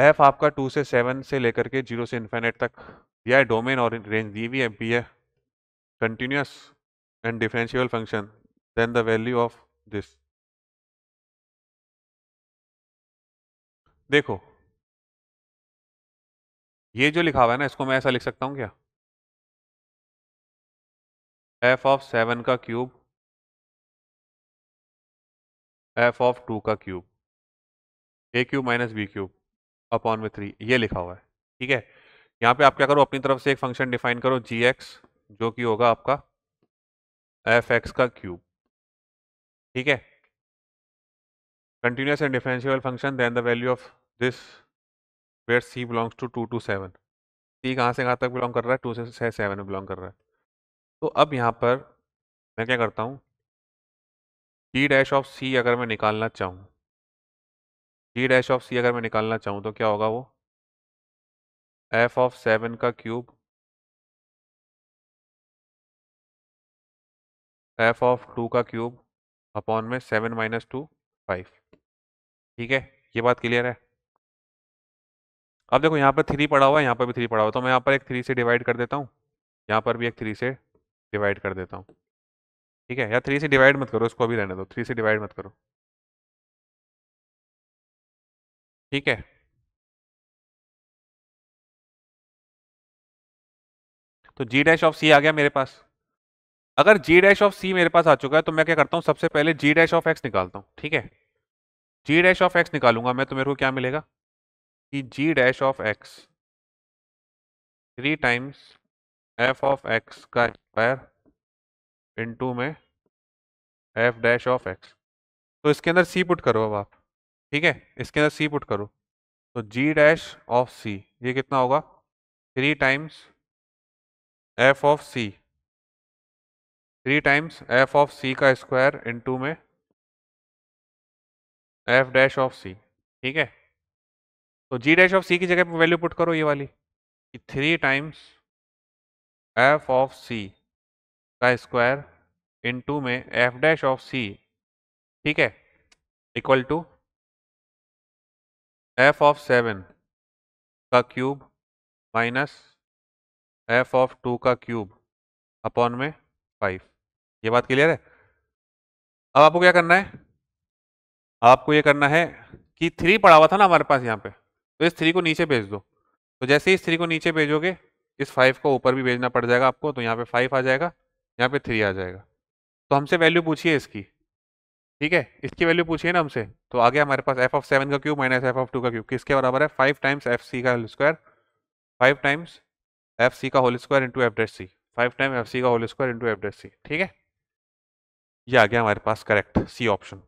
F आपका to से seven से लेकर के जीरो से इन्फेनेट तक दिया है डोमेन और रेंज दी हुई एफ है continuous and differential function then the value of this देखो ये जो लिखा हुआ है ना इसको मैं ऐसा लिख सकता हूँ क्या एफ ऑफ सेवन का क्यूब एफ ऑफ टू का cube A cube minus B cube upon with three ये लिखा हुआ है ठीक है यहाँ पे आप क्या करो अपनी तरफ से एक फंक्शन डिफाइन करो जी एक्स जो कि होगा आपका एफ एक्स का क्यूब ठीक है continuous and differentiable function then the value of this where C belongs to two to seven C कहाँ से कहाँ तक बिलोंग कर रहा है टू से 6 में बिलोंग कर रहा है तो अब यहाँ पर मैं क्या करता हूँ डी डैश ऑफ सी अगर मैं निकालना चाहूँ जी डैश ऑफ सी अगर मैं निकालना चाहूँ तो क्या होगा वो एफ ऑफ सेवन का क्यूब एफ ऑफ टू का क्यूब अपॉन में सेवन माइनस टू फाइव ठीक है ये बात क्लियर है अब देखो यहाँ पर थ्री पड़ा हुआ है यहाँ पर भी थ्री पड़ा हुआ तो मैं यहाँ पर एक थ्री से डिवाइड कर देता हूँ यहाँ पर भी एक थ्री से डिवाइड कर देता हूँ ठीक है या थ्री से डिवाइड मत करो इसको अभी रहने दो थ्री से डिवाइड मत करो ठीक है तो जी डैश ऑफ सी आ गया मेरे पास अगर जी डैश ऑफ सी मेरे पास आ चुका है तो मैं क्या करता हूँ सबसे पहले जी डैश ऑफ एक्स निकालता हूँ ठीक है जी डैश ऑफ एक्स निकालूंगा मैं तो मेरे को क्या मिलेगा कि G dash of X three times F of X का स्क्वायर इंटू में एफ डैश ऑफ एक्स तो इसके अंदर सी पुट करो अब आप ठीक है इसके अंदर सी पुट करो तो जी डैश ऑफ सी ये कितना होगा three times F of C three times F of C का स्क्वायर टू में एफ डैश ऑफ सी ठीक है तो जी डैश ऑफ सी की जगह पे वैल्यू पुट करो ये वाली कि three times F of C का स्क्वायर टू में एफ डैश ऑफ सी ठीक है equal to F of seven का cube minus F of two का क्यूब अपॉन में फाइव ये बात क्लियर है अब आपको क्या करना है आपको ये करना है कि थ्री पड़ा हुआ था ना हमारे पास यहाँ पे तो इस थ्री को नीचे भेज दो तो जैसे ही इस थ्री को नीचे भेजोगे इस फाइव को ऊपर भी भेजना पड़ जाएगा आपको तो यहाँ पे फाइव आ जाएगा यहाँ पे थ्री आ जाएगा तो हमसे वैल्यू पूछिए इसकी ठीक है इसकी वैल्यू पूछिए ना हमसे तो आ गया हमारे पास एफ ऑफ सेवन का cube minus F of two का क्यूब किसके बराबर है फाइव टाइम्स एफ सी का whole square five times F C का whole square into F date C five time F C का whole square into F date C ठीक है ये आ गया हमारे पास करेक्ट सी ऑप्शन